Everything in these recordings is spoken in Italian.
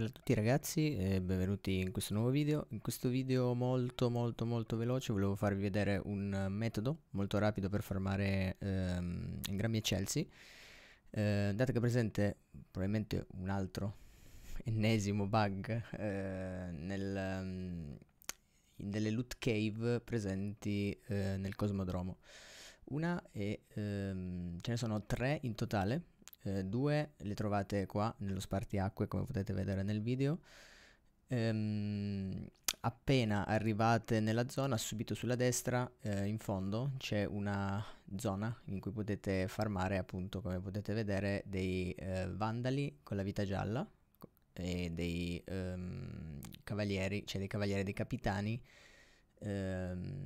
Bella a tutti ragazzi e benvenuti in questo nuovo video. In questo video molto molto molto veloce volevo farvi vedere un metodo molto rapido per farmare ehm, Grammy e Chelsea. Eh, dato che è presente probabilmente un altro ennesimo bug eh, nel, um, mm, nelle loot cave presenti eh, nel cosmodromo. Una e ehm, ce ne sono tre in totale eh, due le trovate qua nello spartiacque come potete vedere nel video. Ehm, appena arrivate nella zona, subito sulla destra, eh, in fondo, c'è una zona in cui potete farmare appunto come potete vedere dei eh, vandali con la vita gialla e dei ehm, cavalieri, cioè dei cavalieri dei capitani ehm,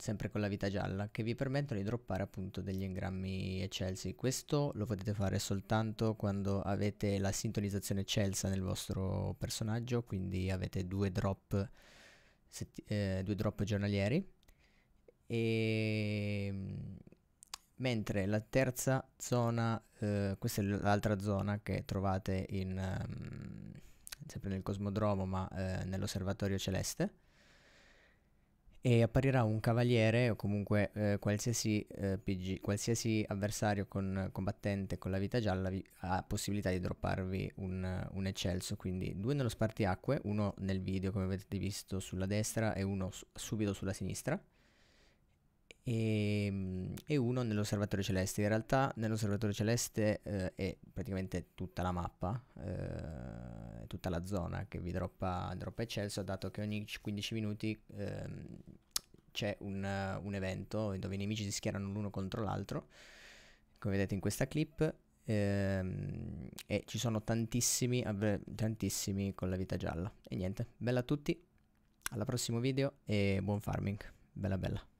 sempre con la vita gialla, che vi permettono di droppare appunto degli engrammi eccelsi. Questo lo potete fare soltanto quando avete la sintonizzazione eccelsa nel vostro personaggio, quindi avete due drop, setti- eh, due drop giornalieri. E... Ehm, mentre la terza zona, eh, questa è l'altra zona che trovate in, um, sempre nel cosmodromo ma eh, nell'osservatorio celeste e apparirà un cavaliere o comunque eh, qualsiasi, eh, PG, qualsiasi avversario con, combattente con la vita gialla vi, ha possibilità di dropparvi un, un, eccelso, quindi due nello spartiacque, uno nel video come avete visto sulla destra e uno subito sulla sinistra e, ehm, e uno nell'osservatorio celeste. In realtà nell'osservatorio celeste eh, è praticamente tutta la mappa eh, tutta la zona che vi droppa, droppa Eccelso, dato che ogni 15 minuti ehm, c'è un, un, evento dove i nemici si schierano l'uno contro l'altro, come vedete in questa clip, ehm, e ci sono tantissimi, tantissimi con la vita gialla. E niente, bella a tutti, alla prossimo video e buon farming, bella bella.